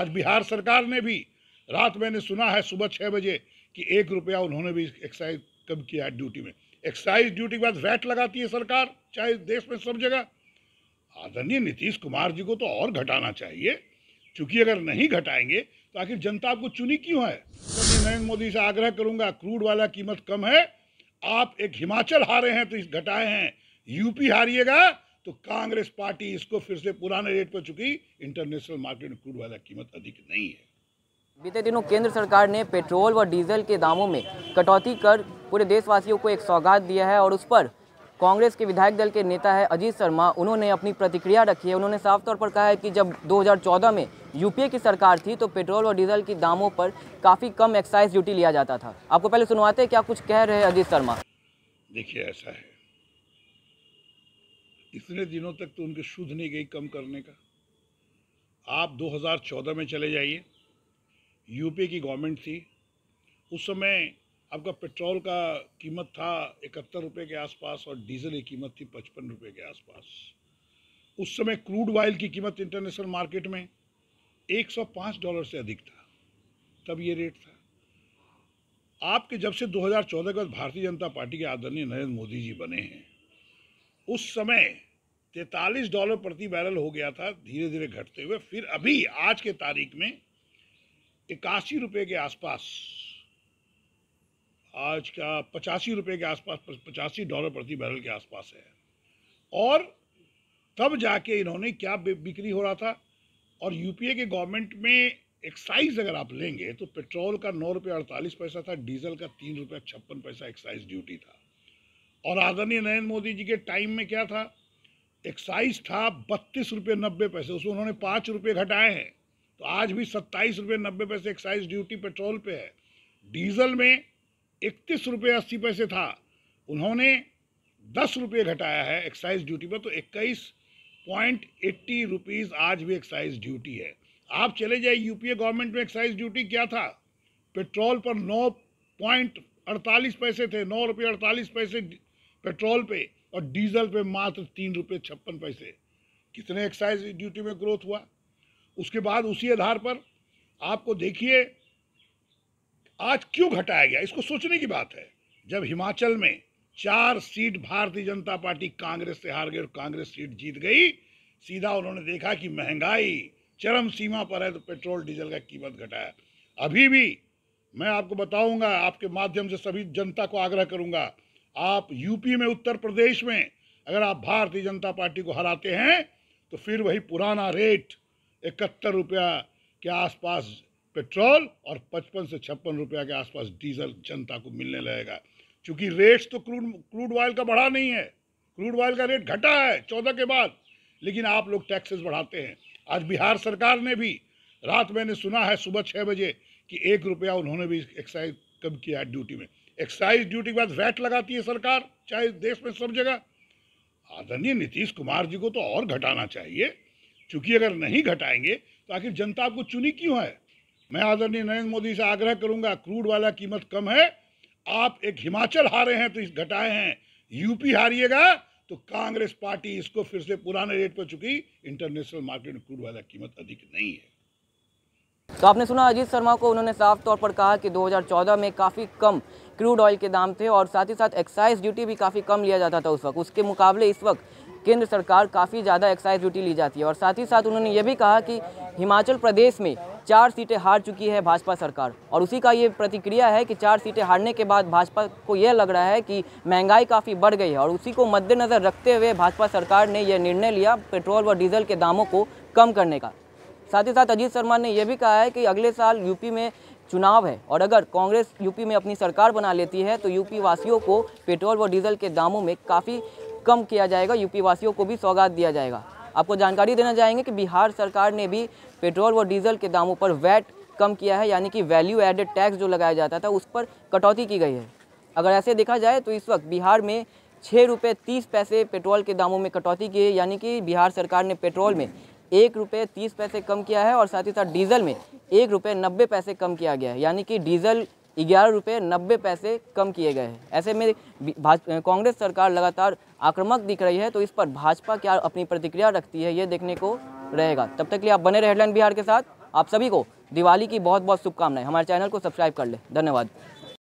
आज बिहार सरकार ने भी रात मैंने सुना है सुबह छः बजे कि एक रुपया उन्होंने भी एक्साइज कम किया है ड्यूटी में एक्साइज ड्यूटी के बाद वैट लगाती है सरकार चाहे देश में सब जगह आदरणीय नीतीश कुमार जी को तो और घटाना चाहिए क्योंकि अगर नहीं घटाएंगे तो आखिर जनता आपको चुनी क्यों है तो मैं नरेंद्र मोदी से आग्रह करूंगा क्रूड वाला कीमत कम है आप एक हिमाचल हारे हैं तो इस घटाए हैं यूपी हारिएगा तो कांग्रेस पार्टी इसको फिर से पुराने रेट पर चुकी इंटरनेशनल मार्केट में क्रूड वाला कीमत अधिक नहीं है बीते दिनों केंद्र सरकार ने पेट्रोल व डीजल के दामों में कटौती कर पूरे देशवासियों को एक सौगात दिया है और उस पर कांग्रेस के विधायक दल के नेता है अजीत शर्मा उन्होंने अपनी प्रतिक्रिया रखी है उन्होंने साफ तौर पर कहा है कि जब 2014 में यूपीए की सरकार थी तो पेट्रोल और डीजल के दामों पर काफ़ी कम एक्साइज ड्यूटी लिया जाता था आपको पहले सुनवाते क्या कुछ कह रहे हैं अजीत शर्मा देखिए ऐसा है इतने दिनों तक तो उनकी शुद्ध नहीं गई कम करने का आप 2014 में चले जाइए यूपी की गवर्नमेंट थी उस समय आपका पेट्रोल का कीमत था इकहत्तर रुपये के आसपास और डीजल की कीमत थी पचपन रुपये के आसपास उस समय क्रूड ऑयल की कीमत इंटरनेशनल मार्केट में 105 डॉलर से अधिक था तब ये रेट था आपके जब से 2014 के बाद भारतीय जनता पार्टी के आदरणीय नरेंद्र मोदी जी बने हैं उस समय तैतालीस डॉलर प्रति बैरल हो गया था धीरे धीरे घटते हुए फिर अभी आज के तारीख में इक्यासी रुपये के आसपास आज का पचासी रुपये के आसपास पचासी डॉलर प्रति बैरल के आसपास है और तब जाके इन्होंने क्या बिक्री हो रहा था और यूपीए के गवर्नमेंट में एक्साइज अगर आप लेंगे तो पेट्रोल का नौ रुपये अड़तालीस पैसा था डीजल का तीन रुपये छप्पन पैसा एक्साइज ड्यूटी था और आदरणीय नरेंद्र मोदी जी के टाइम में क्या था एक्साइज था बत्तीस रुपये नब्बे पैसे उसमें उन्होंने पाँच रुपये घटाए हैं तो आज भी सत्ताईस रुपये नब्बे पैसे एक्साइज ड्यूटी पेट्रोल पे है डीजल में इकतीस रुपये अस्सी पैसे था उन्होंने दस रुपये घटाया है एक्साइज ड्यूटी पर तो इक्कीस पॉइंट एट्टी रुपीज़ आज भी एक्साइज ड्यूटी है आप चले जाइए यूपीए गवर्नमेंट में एक्साइज ड्यूटी क्या था पेट्रोल पर नौ पॉइंट अड़तालीस पैसे थे नौ रुपये अड़तालीस पैसे पेट्रोल पे और डीजल पे मात्र तीन रुपये छप्पन पैसे कितने एक्साइज ड्यूटी में ग्रोथ हुआ उसके बाद उसी आधार पर आपको देखिए आज क्यों घटाया गया इसको सोचने की बात है जब हिमाचल में चार सीट भारतीय जनता पार्टी कांग्रेस से हार गई और कांग्रेस सीट जीत गई सीधा उन्होंने देखा कि महंगाई चरम सीमा पर है तो पेट्रोल डीजल का कीमत घटाया अभी भी मैं आपको बताऊंगा आपके माध्यम से सभी जनता को आग्रह करूंगा आप यूपी में उत्तर प्रदेश में अगर आप भारतीय जनता पार्टी को हराते हैं तो फिर वही पुराना रेट इकहत्तर रुपया के आसपास पेट्रोल और पचपन से छप्पन रुपया के आसपास डीजल जनता को मिलने लगेगा क्योंकि रेट्स तो क्रूड क्रूड ऑयल का बढ़ा नहीं है क्रूड ऑयल का रेट घटा है चौदह के बाद लेकिन आप लोग टैक्सेस बढ़ाते हैं आज बिहार सरकार ने भी रात मैंने सुना है सुबह छः बजे कि एक रुपया उन्होंने भी एक्साइज कम किया है ड्यूटी में एक्साइज ड्यूटी के बाद वैट लगाती है सरकार चाहे देश में सब जगह आदरणीय नीतीश कुमार जी को तो और घटाना चाहिए चूंकि अगर नहीं घटाएंगे तो आखिर जनता आपको चुनी क्यों है मैं आदरणीय नरेंद्र मोदी से आग्रह करूंगा क्रूड वाला कीमत कम है आप एक हिमाचल हारे हैं तो इस घटाए हैं यूपी हारिएगा तो कांग्रेस पार्टी इसको फिर से पुराने रेट पर चुकी इंटरनेशनल मार्केट में क्रूड वाला कीमत अधिक नहीं है तो आपने सुना अजीत शर्मा को उन्होंने साफ तौर पर कहा कि 2014 में काफ़ी कम क्रूड ऑयल के दाम थे और साथ ही साथ एक्साइज ड्यूटी भी काफ़ी कम लिया जाता था उस वक्त उसके मुकाबले इस वक्त केंद्र सरकार काफ़ी ज़्यादा एक्साइज ड्यूटी ली जाती है और साथ ही साथ उन्होंने ये भी कहा कि हिमाचल प्रदेश में चार सीटें हार चुकी है भाजपा सरकार और उसी का ये प्रतिक्रिया है कि चार सीटें हारने के बाद भाजपा को यह लग रहा है कि महंगाई काफ़ी बढ़ गई है और उसी को मद्देनज़र रखते हुए भाजपा सरकार ने यह निर्णय लिया पेट्रोल व डीजल के दामों को कम करने का साथ ही साथ अजीत शर्मा ने यह भी कहा है कि अगले साल यूपी में चुनाव है और अगर कांग्रेस यूपी में अपनी सरकार बना लेती है तो यूपी वासियों को पेट्रोल व डीजल के दामों में काफ़ी कम किया जाएगा यूपी वासियों को भी सौगात दिया जाएगा आपको जानकारी देना चाहेंगे कि बिहार सरकार ने भी पेट्रोल व डीजल के दामों पर वैट कम किया है यानी कि वैल्यू एडेड टैक्स जो लगाया जाता था उस पर कटौती की गई है अगर ऐसे देखा जाए तो इस वक्त बिहार में छः रुपये तीस पैसे पेट्रोल के दामों में कटौती की है यानी कि बिहार सरकार ने पेट्रोल में एक रुपये तीस पैसे कम किया है और साथ ही साथ डीजल में एक रुपये नब्बे पैसे कम किया गया है यानी कि डीजल ग्यारह रुपये नब्बे पैसे कम किए गए हैं ऐसे में कांग्रेस सरकार लगातार आक्रामक दिख रही है तो इस पर भाजपा क्या अपनी प्रतिक्रिया रखती है ये देखने को रहेगा तब तक के लिए आप बने रहे हेडलाइन बिहार के साथ आप सभी को दिवाली की बहुत बहुत शुभकामनाएं हमारे चैनल को सब्सक्राइब कर लें धन्यवाद